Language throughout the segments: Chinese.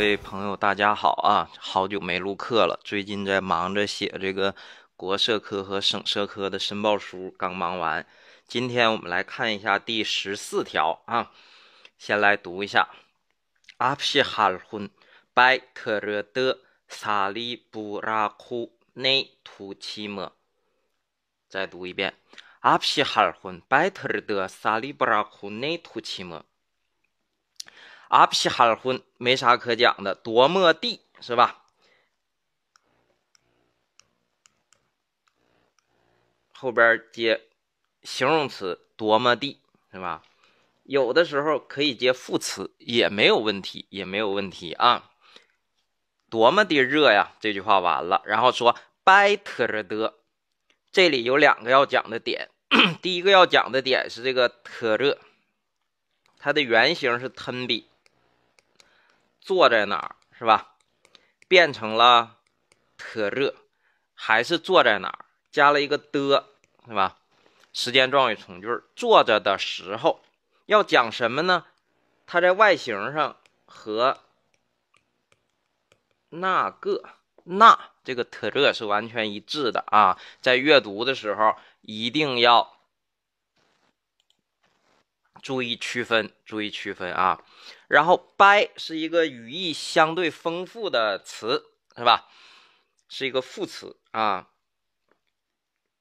各位朋友，大家好啊！好久没录课了，最近在忙着写这个国社科和省社科的申报书，刚忙完。今天我们来看一下第十四条啊，先来读一下阿皮哈尔浑，拜特热的萨利布拉库内图奇莫，再读一遍阿皮哈尔浑，拜特热的萨利布拉库内图奇莫。阿皮哈尔婚没啥可讲的，多么地是吧？后边接形容词，多么地是吧？有的时候可以接副词，也没有问题，也没有问题啊。多么的热呀！这句话完了，然后说 b y t t e r 的”，这里有两个要讲的点。第一个要讲的点是这个“特热”，它的原型是 “ten 比”。坐在哪儿是吧？变成了特热，还是坐在哪儿？加了一个的，是吧？时间状语从句，坐着的时候要讲什么呢？它在外形上和那个那这个特热是完全一致的啊。在阅读的时候一定要注意区分，注意区分啊。然后“掰”是一个语义相对丰富的词，是吧？是一个副词啊。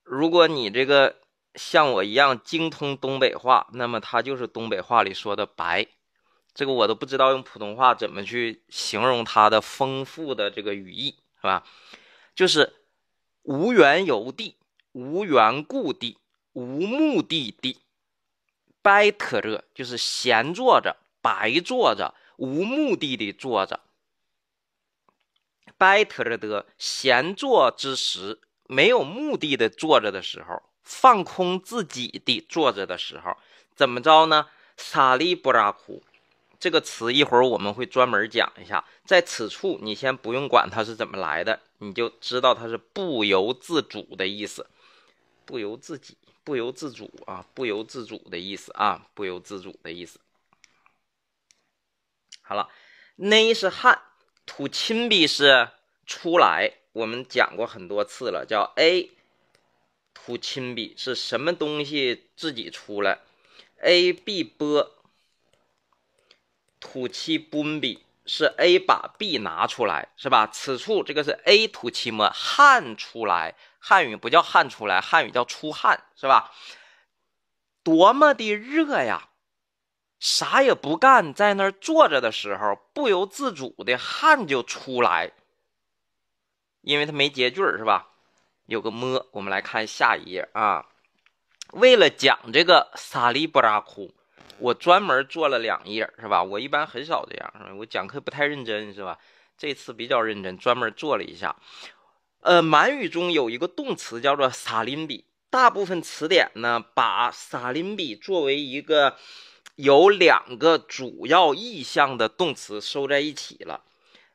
如果你这个像我一样精通东北话，那么它就是东北话里说的“掰”。这个我都不知道用普通话怎么去形容它的丰富的这个语义，是吧？就是无缘由地、无缘故地、无目的地掰扯着，就是闲坐着。白坐着，无目的的坐着，白特勒的闲坐之时，没有目的的坐着的时候，放空自己的坐着的时候，怎么着呢？萨利布拉库这个词一会儿我们会专门讲一下，在此处你先不用管它是怎么来的，你就知道它是不由自主的意思，不由自己，不由自主啊，不由自主的意思啊，不由自主的意思。好了，ne 是汗，吐亲笔是出来。我们讲过很多次了，叫 a 吐亲笔是什么东西自己出来？a b 波吐气崩笔是 a 把 b 拿出来是吧？此处这个是 a 吐气沫汗出来？汉语不叫汗出来，汉语叫出汗是吧？多么的热呀！啥也不干，在那儿坐着的时候，不由自主的汗就出来，因为他没结句儿，是吧？有个么，我们来看下一页啊。为了讲这个沙利布拉库，我专门做了两页，是吧？我一般很少这样，我讲课不太认真，是吧？这次比较认真，专门做了一下。呃，满语中有一个动词叫做沙林比，大部分词典呢把沙林比作为一个。有两个主要意向的动词收在一起了，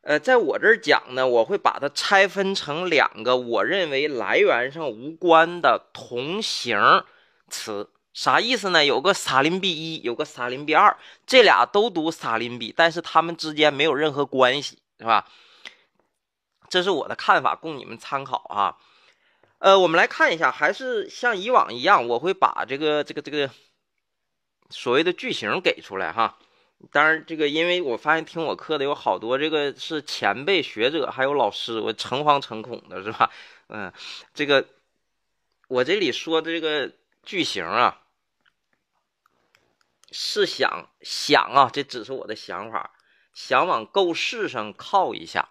呃，在我这儿讲呢，我会把它拆分成两个我认为来源上无关的同形词，啥意思呢？有个撒林比一，有个撒林比二，这俩都读撒林比，但是它们之间没有任何关系，是吧？这是我的看法，供你们参考啊。呃，我们来看一下，还是像以往一样，我会把这个这个这个。所谓的剧情给出来哈，当然这个，因为我发现听我课的有好多这个是前辈学者，还有老师，我诚惶诚恐的是吧？嗯，这个我这里说的这个剧情啊，是想想啊，这只是我的想法，想往构式上靠一下，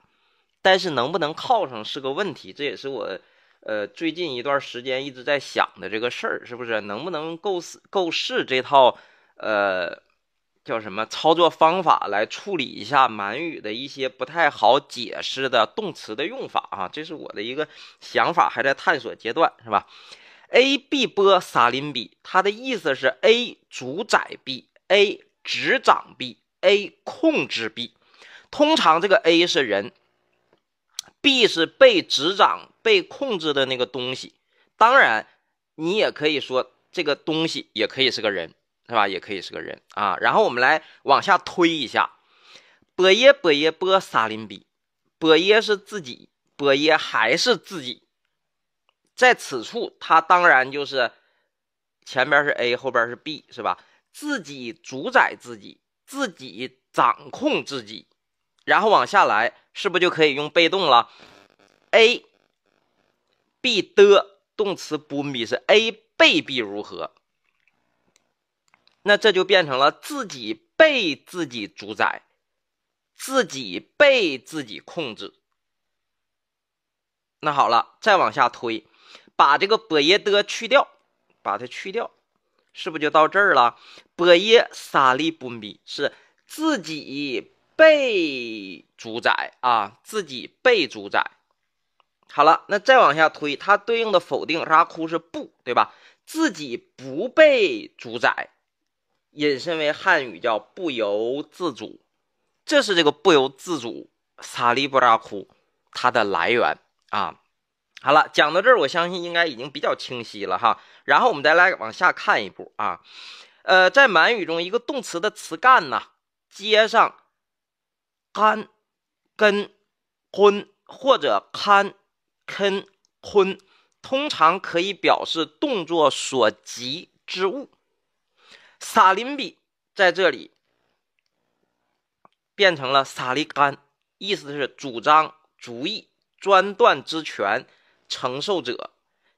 但是能不能靠上是个问题，这也是我呃最近一段时间一直在想的这个事儿，是不是？能不能构思构式这套？呃，叫什么操作方法来处理一下满语的一些不太好解释的动词的用法啊？这是我的一个想法，还在探索阶段，是吧？A B 波撒林比，它的意思是 A 主宰 B，A 执掌 B，A 控制 B。通常这个 A 是人，B 是被执掌、被控制的那个东西。当然，你也可以说这个东西也可以是个人。是吧？也可以是个人啊。然后我们来往下推一下，波耶波耶波萨林比，波耶是自己，波耶还是自己？在此处，他当然就是前边是 A，后边是 B，是吧？自己主宰自己，自己掌控自己。然后往下来，是不是就可以用被动了？A B 的动词不比是 A 被 B 如何？那这就变成了自己被自己主宰，自己被自己控制。那好了，再往下推，把这个波耶的去掉，把它去掉，是不是就到这儿了？波耶萨利不米是自己被主宰啊，自己被主宰。好了，那再往下推，它对应的否定拉哭是不，对吧？自己不被主宰。引申为汉语叫不由自主，这是这个不由自主沙利布拉库它的来源啊。好了，讲到这儿，我相信应该已经比较清晰了哈。然后我们再来往下看一步啊。呃，在满语中，一个动词的词干呢，接上干、跟、昆或者堪、肯、昆，通常可以表示动作所及之物。萨林比在这里变成了萨利干，意思是主张、主意、专断之权承受者。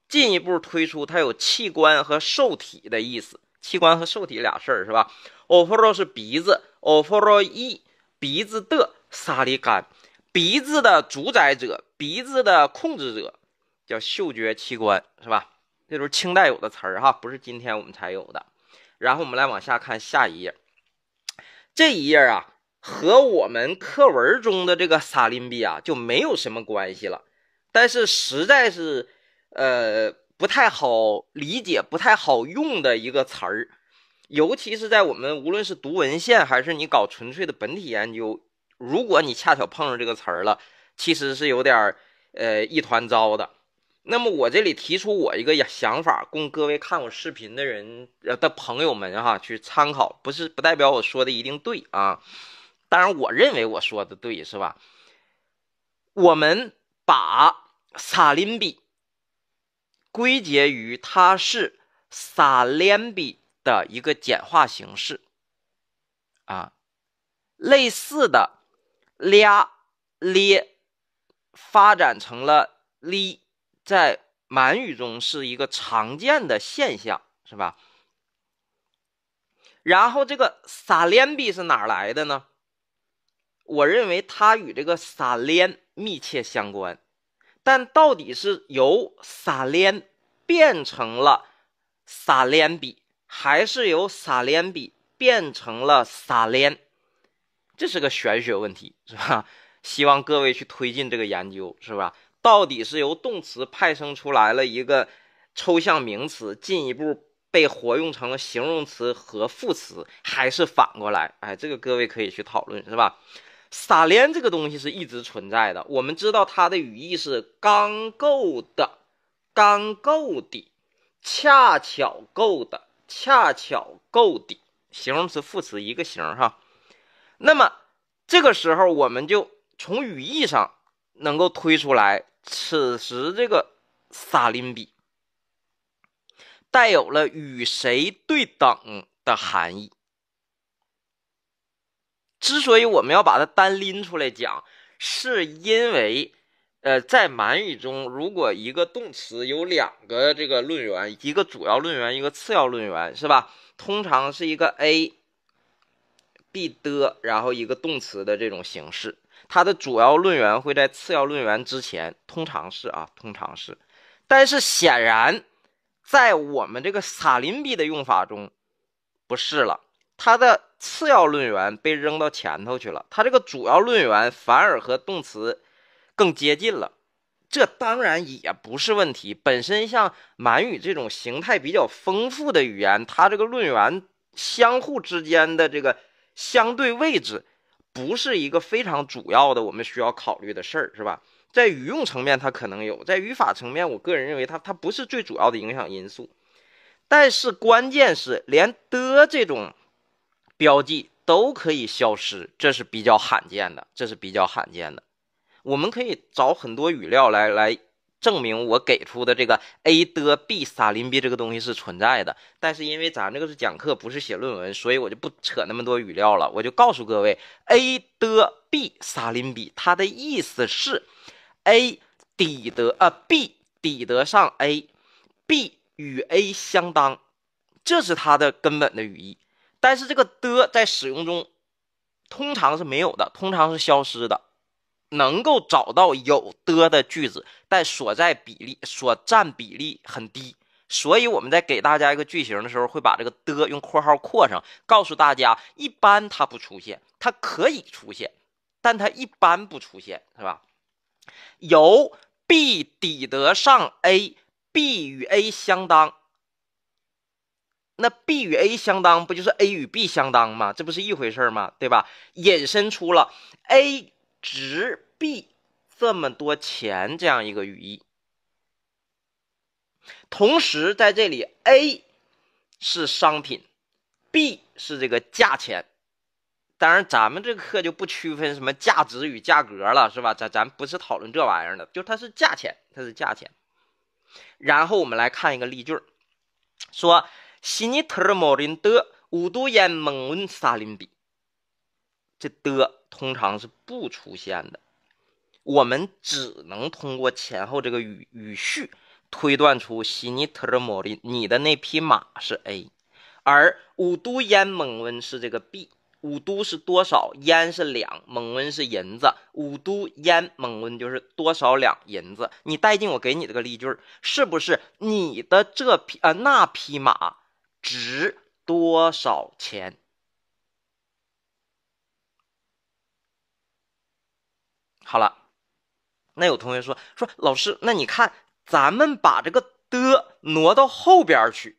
进一步推出，它有器官和受体的意思。器官和受体俩事儿是吧 o f f r o 是鼻子 o f f r o e 鼻子的萨利干，鼻子的主宰者，鼻子的控制者，叫嗅觉器官是吧？这都是清代有的词儿哈，不是今天我们才有的。然后我们来往下看下一页，这一页啊，和我们课文中的这个萨林比啊就没有什么关系了。但是实在是，呃，不太好理解、不太好用的一个词儿，尤其是在我们无论是读文献，还是你搞纯粹的本体研究，如果你恰巧碰上这个词儿了，其实是有点儿，呃，一团糟的。那么我这里提出我一个想法，供各位看我视频的人的朋友们哈去参考，不是不代表我说的一定对啊。当然，我认为我说的对，是吧？我们把萨林比归结于它是萨连比的一个简化形式啊，类似的，俩咧发展成了哩。在满语中是一个常见的现象，是吧？然后这个撒连比是哪儿来的呢？我认为它与这个撒连密切相关，但到底是由撒连变成了撒连比，还是由撒连比变成了撒连，这是个玄学问题，是吧？希望各位去推进这个研究，是吧？到底是由动词派生出来了一个抽象名词，进一步被活用成了形容词和副词，还是反过来？哎，这个各位可以去讨论，是吧？“撒连这个东西是一直存在的。我们知道它的语义是刚够的、刚够的、恰巧够的、恰巧够的，形容词、副词一个形哈。那么这个时候，我们就从语义上能够推出来。此时，这个萨林比带有了与谁对等的含义。之所以我们要把它单拎出来讲，是因为，呃，在满语中，如果一个动词有两个这个论元，一个主要论元，一个次要论元，是吧？通常是一个 A、B 的，然后一个动词的这种形式。它的主要论源会在次要论源之前，通常是啊，通常是。但是显然，在我们这个萨林比的用法中，不是了。它的次要论源被扔到前头去了，它这个主要论源反而和动词更接近了。这当然也不是问题。本身像满语这种形态比较丰富的语言，它这个论源相互之间的这个相对位置。不是一个非常主要的我们需要考虑的事儿，是吧？在语用层面，它可能有；在语法层面，我个人认为它它不是最主要的影响因素。但是关键是，连的这种标记都可以消失，这是比较罕见的。这是比较罕见的。我们可以找很多语料来来。证明我给出的这个 a 的 b 撒林 b 这个东西是存在的，但是因为咱这个是讲课，不是写论文，所以我就不扯那么多语料了。我就告诉各位，a 的 b 撒林 b，它的意思是 a 抵得呃 b 抵得上 a，b 与 a 相当，这是它的根本的语义。但是这个的在使用中，通常是没有的，通常是消失的。能够找到有的的句子，但所在比例所占比例很低，所以我们在给大家一个句型的时候，会把这个的用括号括上，告诉大家一般它不出现，它可以出现，但它一般不出现，是吧？由 b 抵得上 a，b 与 a 相当，那 b 与 a 相当不就是 a 与 b 相当吗？这不是一回事吗？对吧？引申出了 a。值币这么多钱这样一个语义。同时，在这里，A 是商品，B 是这个价钱。当然，咱们这个课就不区分什么价值与价格了，是吧？咱咱不是讨论这玩意儿的，就它是价钱，它是价钱。然后我们来看一个例句说“西尼特尔莫林德五度烟蒙文萨林比，这的。通常是不出现的，我们只能通过前后这个语语序推断出西尼特尔莫林，你的那匹马是 A，而五都烟猛温是这个 B。五都是多少？烟是两，猛温是银子。五都烟猛温就是多少两银子？你带进我给你这个例句，是不是你的这匹啊那匹马值多少钱？好了，那有同学说说老师，那你看咱们把这个的挪到后边去。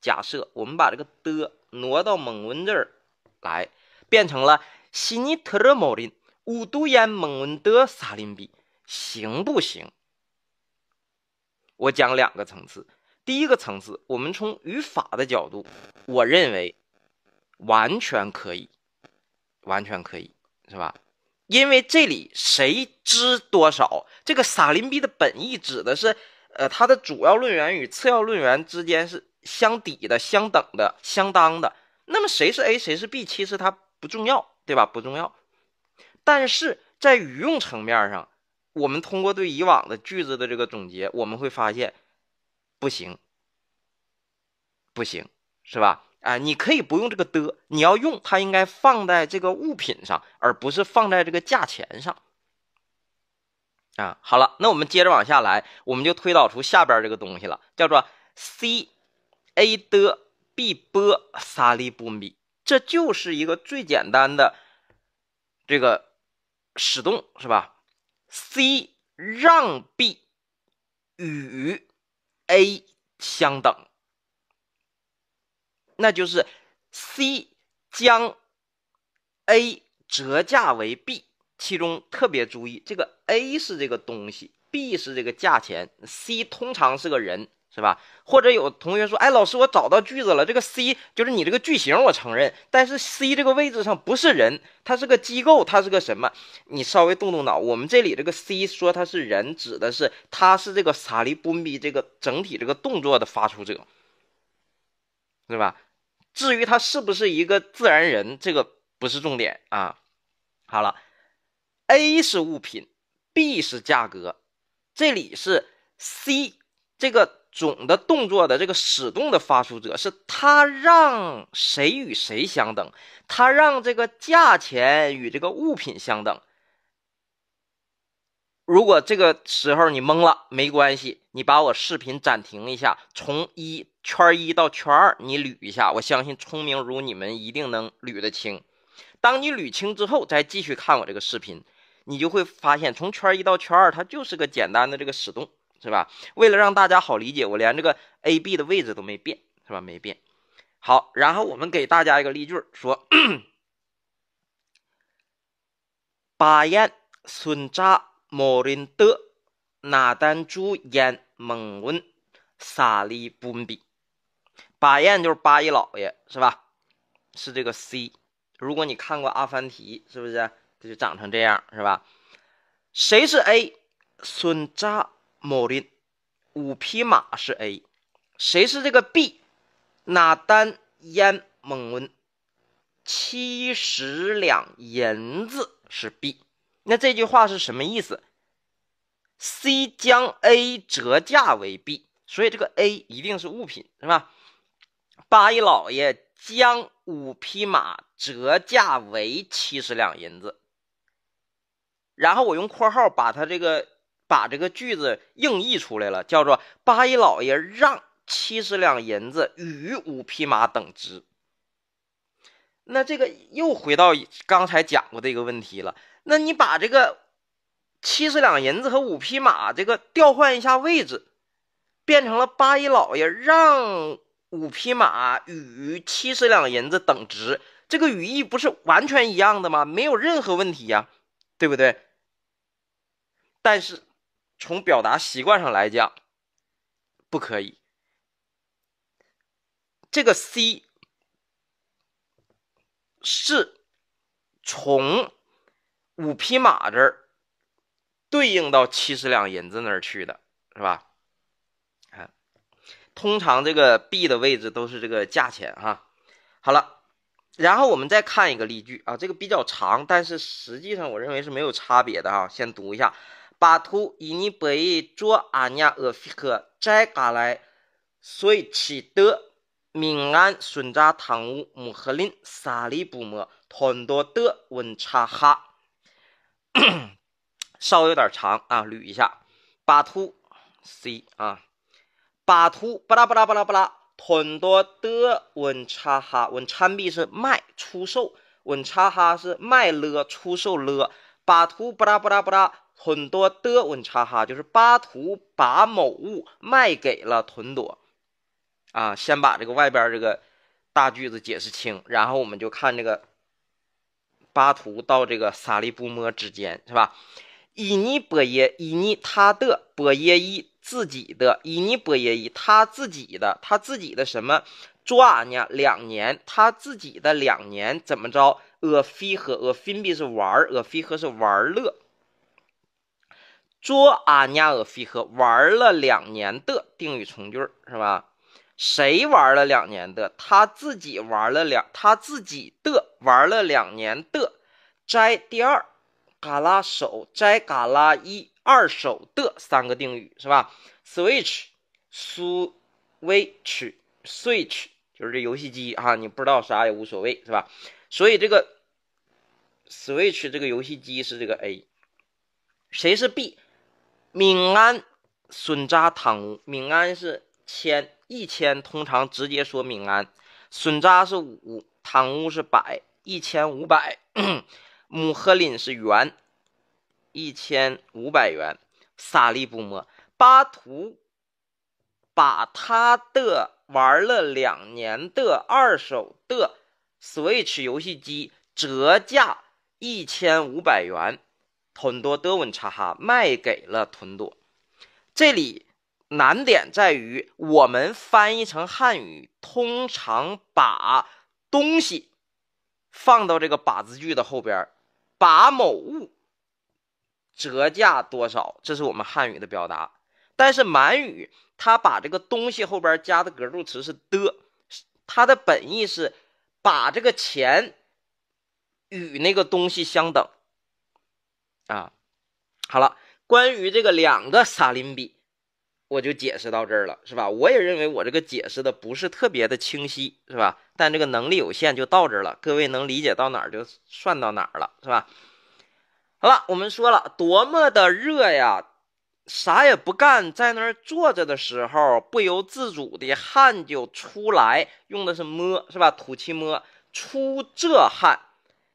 假设我们把这个的挪到蒙文这儿来，变成了西尼特勒毛林五都烟蒙文的萨林比，行不行？我讲两个层次，第一个层次，我们从语法的角度，我认为完全可以，完全可以。是吧？因为这里谁知多少？这个撒林比的本意指的是，呃，它的主要论源与次要论源之间是相抵的、相等的、相当的。那么谁是 A，谁是 B，其实它不重要，对吧？不重要。但是在语用层面上，我们通过对以往的句子的这个总结，我们会发现，不行，不行，是吧？哎，你可以不用这个的，你要用它应该放在这个物品上，而不是放在这个价钱上。啊，好了，那我们接着往下来，我们就推导出下边这个东西了，叫做 c a 的 b 波萨利布米，这就是一个最简单的这个使动，是吧？c 让 b 与 a 相等。那就是，C 将 A 折价为 B，其中特别注意，这个 A 是这个东西，B 是这个价钱，C 通常是个人，是吧？或者有同学说，哎，老师，我找到句子了，这个 C 就是你这个句型，我承认，但是 C 这个位置上不是人，它是个机构，它是个什么？你稍微动动脑，我们这里这个 C 说它是人，指的是它是这个萨利布米这个整体这个动作的发出者，是吧？至于他是不是一个自然人，这个不是重点啊。好了，A 是物品，B 是价格，这里是 C 这个总的动作的这个使动的发出者是它让谁与谁相等？它让这个价钱与这个物品相等。如果这个时候你懵了，没关系，你把我视频暂停一下，从一圈一到圈二，你捋一下，我相信聪明如你们一定能捋得清。当你捋清之后，再继续看我这个视频，你就会发现从圈一到圈二，它就是个简单的这个始动，是吧？为了让大家好理解，我连这个 A、B 的位置都没变，是吧？没变。好，然后我们给大家一个例句，说：巴彦孙扎。莫林德·纳丹朱演蒙文，萨利布比，巴彦就是八一老爷是吧？是这个 C。如果你看过《阿凡提》，是不是它就长成这样是吧？谁是 A？孙扎莫林，五匹马是 A。谁是这个 B？纳丹烟蒙文，七十两银子是 B。那这句话是什么意思？C 将 A 折价为 B，所以这个 A 一定是物品，是吧？八一老爷将五匹马折价为七十两银子，然后我用括号把他这个把这个句子硬译出来了，叫做八一老爷让七十两银子与五匹马等值。那这个又回到刚才讲过的一个问题了。那你把这个七十两银子和五匹马这个调换一下位置，变成了八一老爷让五匹马与七十两银子等值，这个语义不是完全一样的吗？没有任何问题呀，对不对？但是从表达习惯上来讲，不可以。这个 C 是从。五匹马这儿对应到七十两银子那儿去的是吧？看，通常这个币的位置都是这个价钱哈。好了，然后我们再看一个例句啊，这个比较长，但是实际上我认为是没有差别的哈。先读一下：巴图伊尼博伊卓阿尼亚阿菲克摘嘎来所以起德明安顺扎汤乌姆赫林萨利布莫坦多德温查哈。稍微有点长啊，捋一下。巴图 C 啊，巴图巴拉巴拉巴拉巴拉，屯多的稳差哈，稳差币是卖出售，稳差哈是卖了出售了。巴图巴拉巴拉巴拉，屯多的稳差哈就是巴图把某物卖给了屯多啊。先把这个外边这个大句子解释清，然后我们就看这个。巴图到这个萨利布莫之间是吧？以尼伯耶以尼他的伯耶伊自己的以尼伯耶伊他自己的他自己的什么？抓呢两年他自己的两年怎么着？呃，非和呃，芬比是玩儿，阿菲和是玩乐。抓阿尼亚阿菲和玩了两年的定语从句是吧？谁玩了两年的？他自己玩了两，他自己的玩了两年的，摘第二，嘎拉手摘嘎拉一二手的三个定语是吧？Switch，Switch、Switch 就是这游戏机啊，你不知道啥也无所谓是吧？所以这个 Switch 这个游戏机是这个 A，谁是 B？敏安孙扎汤，敏安是千。一千通常直接说明安，损渣是五，贪污是百，一千五百。姆赫林是元，一千五百元。萨利不摸。巴图把他的玩了两年的二手的 Switch 游戏机折价一千五百元，屯多德文查哈卖给了屯多。这里。难点在于，我们翻译成汉语，通常把东西放到这个把字句的后边，把某物折价多少，这是我们汉语的表达。但是满语，它把这个东西后边加的格助词是的，它的本意是把这个钱与那个东西相等。啊，好了，关于这个两个撒林比。我就解释到这儿了，是吧？我也认为我这个解释的不是特别的清晰，是吧？但这个能力有限，就到这儿了。各位能理解到哪儿就算到哪儿了，是吧？好了，我们说了多么的热呀，啥也不干，在那儿坐着的时候，不由自主的汗就出来，用的是摸，是吧？吐气摸出这汗，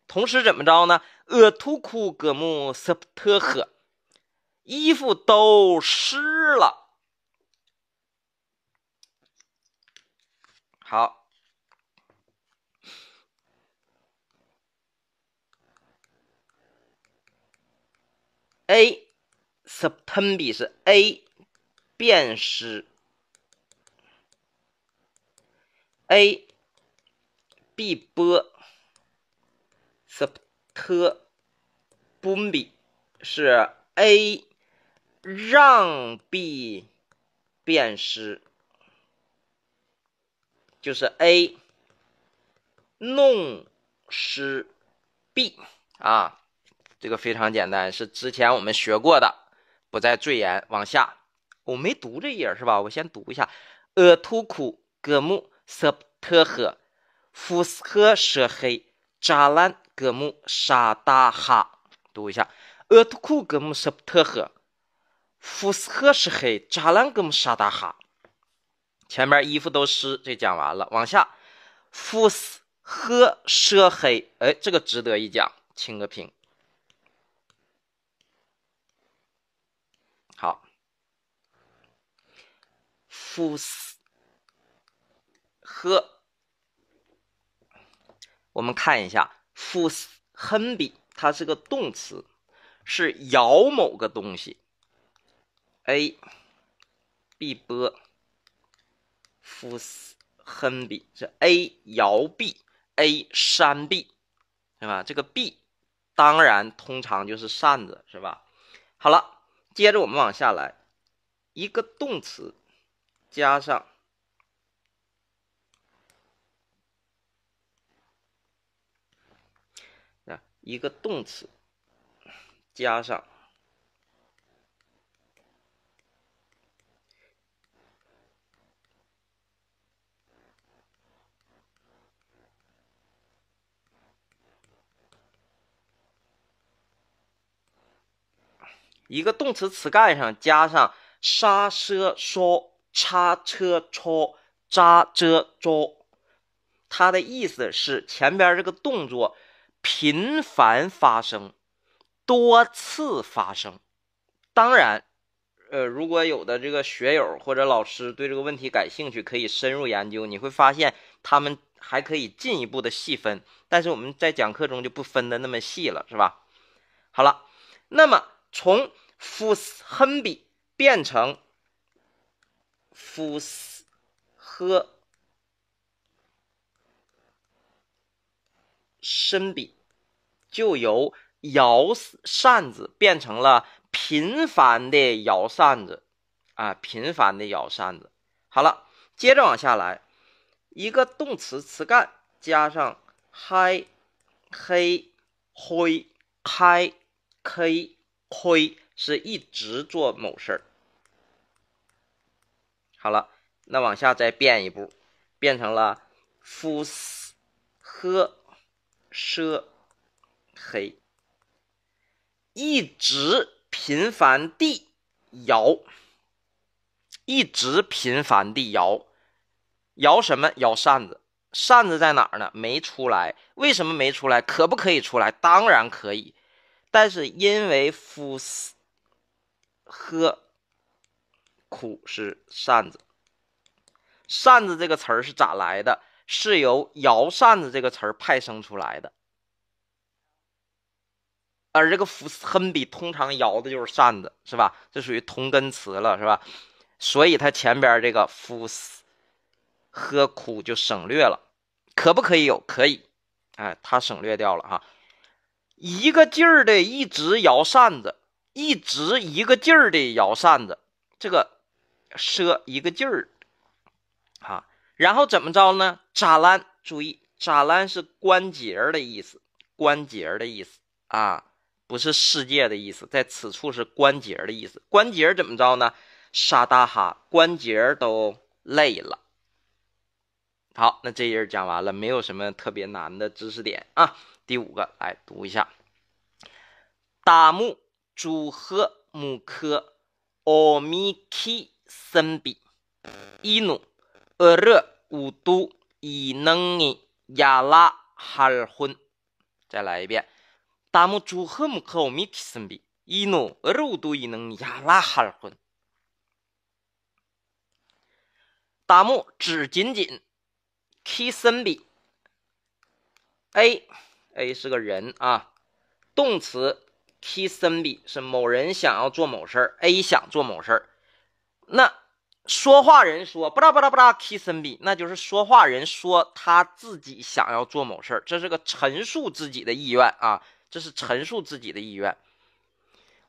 同时怎么着呢？呃，吐库格木色特赫，衣服都湿了。好，a 是 e 笔，是 a 变失；a b 波是 t 不笔，是 a 让 B 变失。就是 A 弄失 B 啊，这个非常简单，是之前我们学过的，不再赘言。往下，我没读这页是吧？我先读一下：厄图库格木姆舍特赫、福斯赫舍黑、扎兰格木沙达哈。读一下：厄图库格姆舍特赫、福斯赫舍黑、扎兰格木沙达哈。前面衣服都湿，这讲完了，往下，夫斯喝奢黑，哎，这个值得一讲，清个屏。好，夫斯喝，我们看一下夫斯 b 比，它是个动词，是咬某个东西。A、B、B。夫斯亨比是 A 摇 B，A 扇 B，对吧？这个 B 当然通常就是扇子，是吧？好了，接着我们往下来，一个动词加上一个动词加上。一个动词词干上加上刹车、说叉车、超、扎、遮、捉，它的意思是前边这个动作频繁发生、多次发生。当然，呃，如果有的这个学友或者老师对这个问题感兴趣，可以深入研究，你会发现他们还可以进一步的细分。但是我们在讲课中就不分的那么细了，是吧？好了，那么。从斯亨比变成斯和身笔，就由摇扇子变成了频繁的摇扇子啊！频繁的摇扇子。好了，接着往下来，一个动词词干加上嗨黑灰开黑。亏是一直做某事儿，好了，那往下再变一步，变成了夫斯赫黑，一直频繁地摇，一直频繁地摇，摇什么？摇扇子。扇子在哪儿呢？没出来。为什么没出来？可不可以出来？当然可以。但是因为夫斯呵苦是扇子，扇子这个词儿是咋来的？是由摇扇子这个词儿派生出来的，而这个夫亨比通常摇的就是扇子，是吧？这属于同根词了，是吧？所以它前边这个夫斯呵苦就省略了，可不可以有？可以，哎，它省略掉了哈。一个劲儿的一直摇扇子，一直一个劲儿的摇扇子，这个奢一个劲儿啊，然后怎么着呢？扎烂，注意，扎烂是关节的意思，关节的意思啊，不是世界的意思，在此处是关节的意思。关节怎么着呢？沙大哈，关节都累了。好，那这页讲完了，没有什么特别难的知识点啊。第五个，来读一下：达木组合母科奥米基森比伊努厄热五都伊能尼亚拉哈尔昆。再来一遍：达木组合母科奥米基森比伊努厄热五都伊能亚拉哈尔昆。达木只仅仅，基森比 A。A 是个人啊，动词，kissenb 是某人想要做某事儿，A 想做某事儿，那说话人说，不拉不拉不拉 kissenb，那就是说话人说他自己想要做某事儿，这是个陈述自己的意愿啊，这是陈述自己的意愿，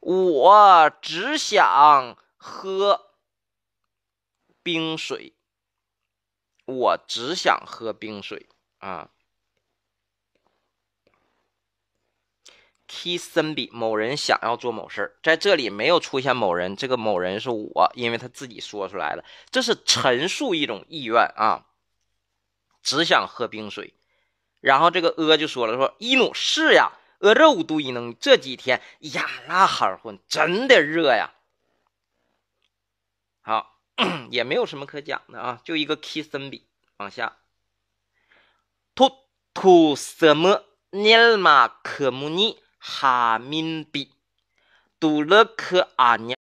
我只想喝冰水，我只想喝冰水啊。K i s e n b 比某人想要做某事儿，在这里没有出现某人，这个某人是我，因为他自己说出来了，这是陈述一种意愿啊，只想喝冰水。然后这个俄就说了，说伊努是呀，俄肉五度伊能这几天呀，拉哈混，真的热呀。好，也没有什么可讲的啊，就一个 K i s b 比，往下，图图什么尔玛科姆尼。哈密比，杜乐克阿娘。